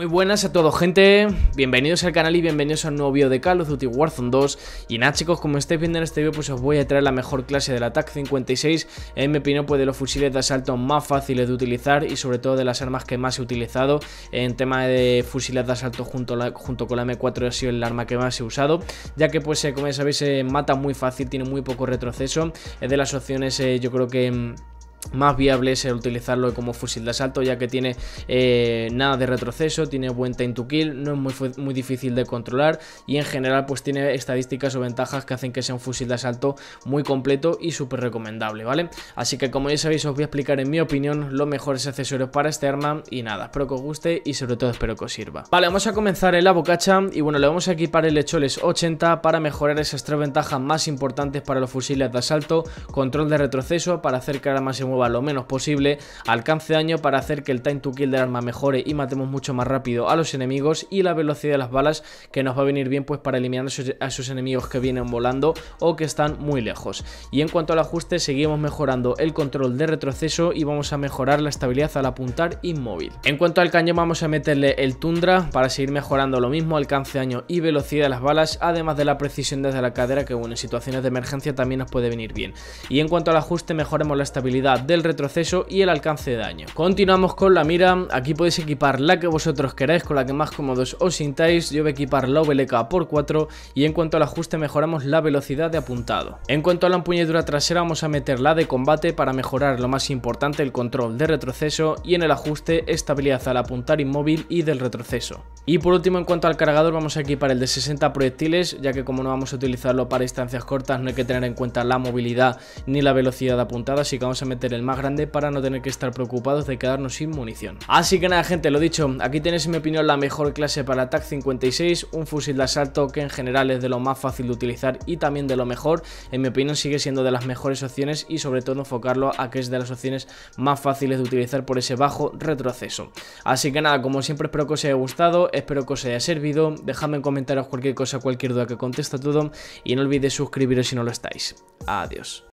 Muy buenas a todos gente, bienvenidos al canal y bienvenidos a un nuevo vídeo de Call of Duty Warzone 2 Y nada chicos, como estáis viendo en este vídeo pues os voy a traer la mejor clase del ATAC 56 En mi opinión pues de los fusiles de asalto más fáciles de utilizar y sobre todo de las armas que más he utilizado En tema de fusiles de asalto junto, junto con la M4 ha sido el arma que más he usado Ya que pues eh, como ya sabéis se eh, mata muy fácil, tiene muy poco retroceso Es de las opciones eh, yo creo que mm, más viable es utilizarlo como fusil de asalto ya que tiene eh, nada de retroceso, tiene buen time to kill, no es muy, muy difícil de controlar y en general pues tiene estadísticas o ventajas que hacen que sea un fusil de asalto muy completo y súper recomendable, ¿vale? Así que como ya sabéis os voy a explicar en mi opinión los mejores accesorios para este arma y nada, espero que os guste y sobre todo espero que os sirva. Vale, vamos a comenzar en la bocacha y bueno, le vamos a equipar el Echoles 80 para mejorar esas tres ventajas más importantes para los fusiles de asalto, control de retroceso para hacer cara más mueva lo menos posible, alcance daño para hacer que el time to kill del arma mejore y matemos mucho más rápido a los enemigos y la velocidad de las balas que nos va a venir bien pues para eliminar a esos, enemigos que vienen volando o que están muy lejos. Y en cuanto al ajuste seguimos mejorando el control de retroceso y vamos a mejorar la estabilidad al apuntar inmóvil. En cuanto al cañón vamos a meterle el Tundra para seguir mejorando lo mismo, alcance daño y velocidad de las balas, además de la precisión desde la cadera que bueno, en situaciones de emergencia también nos puede venir bien. Y en cuanto al ajuste mejoremos la estabilidad del retroceso y el alcance de daño. Continuamos con la mira, aquí podéis equipar la que vosotros queráis, con la que más cómodos os sintáis, yo voy a equipar la VLK por 4 y en cuanto al ajuste mejoramos la velocidad de apuntado. En cuanto a la empuñadura trasera vamos a meter la de combate para mejorar lo más importante el control de retroceso y en el ajuste estabilidad al apuntar inmóvil y del retroceso. Y por último en cuanto al cargador vamos a equipar el de 60 proyectiles ya que como no vamos a utilizarlo para instancias cortas no hay que tener en cuenta la movilidad ni la velocidad apuntada así que vamos a meter el más grande para no tener que estar preocupados de quedarnos sin munición. Así que nada gente, lo dicho, aquí tenéis en mi opinión la mejor clase para TAC 56, un fusil de asalto que en general es de lo más fácil de utilizar y también de lo mejor, en mi opinión sigue siendo de las mejores opciones y sobre todo enfocarlo a que es de las opciones más fáciles de utilizar por ese bajo retroceso. Así que nada, como siempre espero que os haya gustado, espero que os haya servido, dejadme en comentarios cualquier cosa, cualquier duda que a todo y no olvidéis suscribiros si no lo estáis. Adiós.